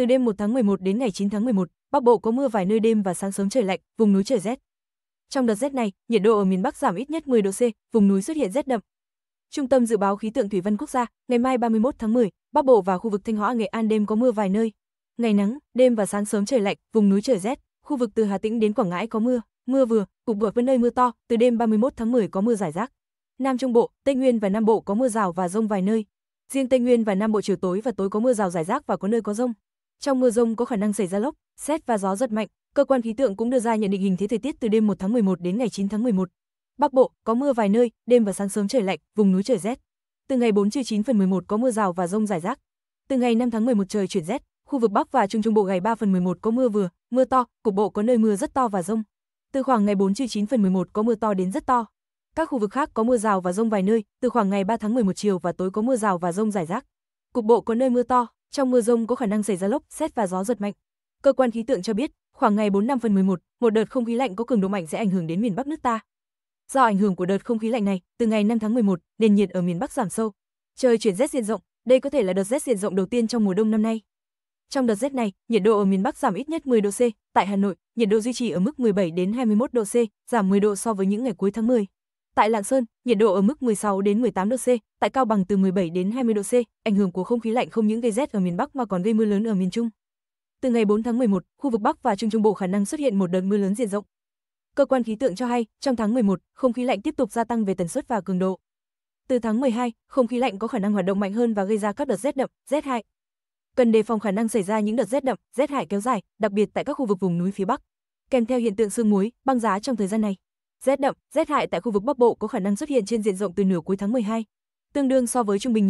Từ đêm 1 tháng 11 đến ngày 9 tháng 11, Bắc Bộ có mưa vài nơi đêm và sáng sớm trời lạnh, vùng núi trời rét. Trong đợt rét này, nhiệt độ ở miền Bắc giảm ít nhất 10 độ C, vùng núi xuất hiện rét đậm. Trung tâm dự báo khí tượng thủy văn quốc gia, ngày mai 31 tháng 10, Bắc Bộ và khu vực Thanh Hóa Nghệ An đêm có mưa vài nơi. Ngày nắng, đêm và sáng sớm trời lạnh, vùng núi trời rét, khu vực từ Hà Tĩnh đến Quảng Ngãi có mưa, mưa vừa, cục bộ với nơi mưa to, từ đêm 31 tháng 10 có mưa rải rác. Nam Trung Bộ, Tây Nguyên và Nam Bộ có mưa rào và rông vài nơi. Riêng Tây Nguyên và Nam Bộ chiều tối và tối có mưa rào rải rác và có nơi có rông. Trong mưa rông có khả năng xảy ra lốc, xét và gió giật mạnh, cơ quan khí tượng cũng đưa ra nhận định hình thế thời tiết từ đêm 1 tháng 11 đến ngày 9 tháng 11. Bắc Bộ có mưa vài nơi, đêm và sáng sớm trời lạnh, vùng núi trời rét. Từ ngày 4 trừ 9 phần 11 có mưa rào và rông rải rác. Từ ngày 5 tháng 11 trời chuyển rét, khu vực Bắc và Trung Trung Bộ ngày 3 phần 11 có mưa vừa, mưa to, cục bộ có nơi mưa rất to và rông. Từ khoảng ngày 4 trừ 9 phần 11 có mưa to đến rất to. Các khu vực khác có mưa rào và rông vài nơi, từ khoảng ngày 3 tháng 11 chiều và tối có mưa rào và rông rải rác. Cục bộ có nơi mưa to. Trong mưa rông có khả năng xảy ra lốc, xét và gió giật mạnh. Cơ quan khí tượng cho biết, khoảng ngày 4 5 phần 11, một đợt không khí lạnh có cường độ mạnh sẽ ảnh hưởng đến miền Bắc nước ta. Do ảnh hưởng của đợt không khí lạnh này, từ ngày 5 tháng 11, nền nhiệt ở miền Bắc giảm sâu. Trời chuyển rét diện rộng, đây có thể là đợt rét diện rộng đầu tiên trong mùa đông năm nay. Trong đợt rét này, nhiệt độ ở miền Bắc giảm ít nhất 10 độ C, tại Hà Nội, nhiệt độ duy trì ở mức 17 đến 21 độ C, giảm 10 độ so với những ngày cuối tháng 10. Tại Lạng Sơn, nhiệt độ ở mức 16 đến 18 độ C, tại Cao Bằng từ 17 đến 20 độ C, ảnh hưởng của không khí lạnh không những gây rét ở miền Bắc mà còn gây mưa lớn ở miền Trung. Từ ngày 4 tháng 11, khu vực Bắc và Trung Trung Bộ khả năng xuất hiện một đợt mưa lớn diện rộng. Cơ quan khí tượng cho hay, trong tháng 11, không khí lạnh tiếp tục gia tăng về tần suất và cường độ. Từ tháng 12, không khí lạnh có khả năng hoạt động mạnh hơn và gây ra các đợt rét đậm, rét hại. Cần đề phòng khả năng xảy ra những đợt rét đậm, rét hại kéo dài, đặc biệt tại các khu vực vùng núi phía Bắc, kèm theo hiện tượng sương muối, băng giá trong thời gian này. Rét đậm, rét hại tại khu vực Bắc Bộ có khả năng xuất hiện trên diện rộng từ nửa cuối tháng 12, tương đương so với trung bình